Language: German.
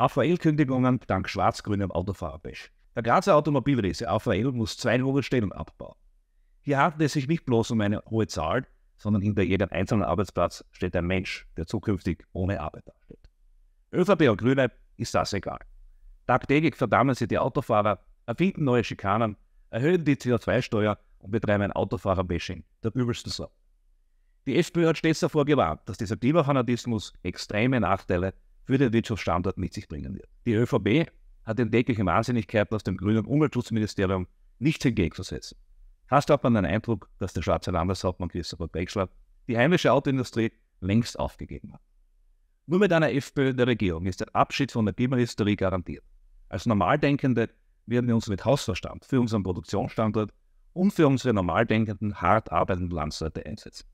AVL-Kündigungen dank schwarz-grünem Autofahrerpech. Der Grazer Automobilriese AVL muss zwei hohe Stellen abbauen. Hier handelt es sich nicht bloß um eine hohe Zahl, sondern hinter jedem einzelnen Arbeitsplatz steht ein Mensch, der zukünftig ohne Arbeit dasteht. ÖVP und Grüne ist das egal. Tagtäglich verdammen sie die Autofahrer, erfinden neue Schikanen, erhöhen die CO2-Steuer und betreiben ein Autofahrer-Bashing der übelsten Sau. Die FPÖ hat stets davor gewarnt, dass dieser Klimafanatismus extreme Nachteile für den Wirtschaftsstandort mit sich bringen wird. Die ÖVP hat den täglichen Wahnsinnigkeiten aus dem grünen Umweltschutzministerium nichts entgegenzusetzen. Fast hat man den Eindruck, dass der schwarze Landeshauptmann Christopher Bechschler die heimische Autoindustrie längst aufgegeben hat. Nur mit einer FPÖ in der Regierung ist der Abschied von der Klimahysterie garantiert. Als Normaldenkende werden wir uns mit Hausverstand für unseren Produktionsstandort und für unsere normaldenkenden, hart arbeitenden Landsleute einsetzen.